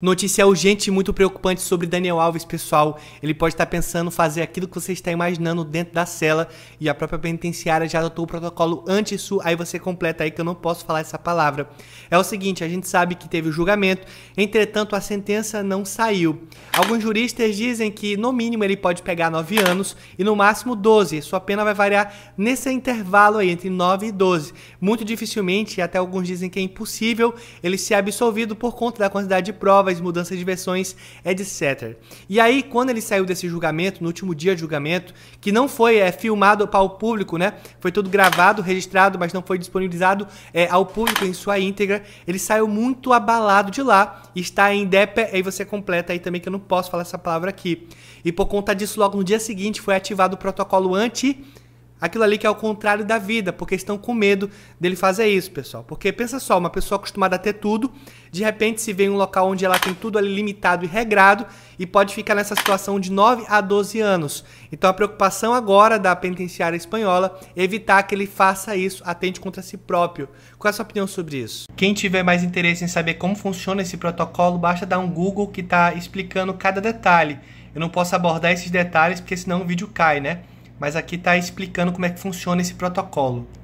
Notícia urgente e muito preocupante sobre Daniel Alves, pessoal. Ele pode estar pensando fazer aquilo que você está imaginando dentro da cela e a própria penitenciária já adotou o protocolo anti disso. aí você completa aí que eu não posso falar essa palavra. É o seguinte, a gente sabe que teve o julgamento, entretanto a sentença não saiu. Alguns juristas dizem que no mínimo ele pode pegar 9 anos e no máximo 12. Sua pena vai variar nesse intervalo aí entre 9 e 12 muito dificilmente, e até alguns dizem que é impossível, ele ser absolvido por conta da quantidade de provas, mudanças de versões, etc. E aí, quando ele saiu desse julgamento, no último dia de julgamento, que não foi é, filmado para o público, né? Foi tudo gravado, registrado, mas não foi disponibilizado é, ao público em sua íntegra, ele saiu muito abalado de lá, está em DEPE, aí você completa aí também que eu não posso falar essa palavra aqui. E por conta disso, logo no dia seguinte foi ativado o protocolo anti Aquilo ali que é o contrário da vida, porque estão com medo dele fazer isso, pessoal. Porque pensa só, uma pessoa acostumada a ter tudo, de repente se vê em um local onde ela tem tudo ali limitado e regrado e pode ficar nessa situação de 9 a 12 anos. Então a preocupação agora da penitenciária espanhola é evitar que ele faça isso, atente contra si próprio. Qual é a sua opinião sobre isso? Quem tiver mais interesse em saber como funciona esse protocolo, basta dar um Google que está explicando cada detalhe. Eu não posso abordar esses detalhes porque senão o vídeo cai, né? mas aqui está explicando como é que funciona esse protocolo.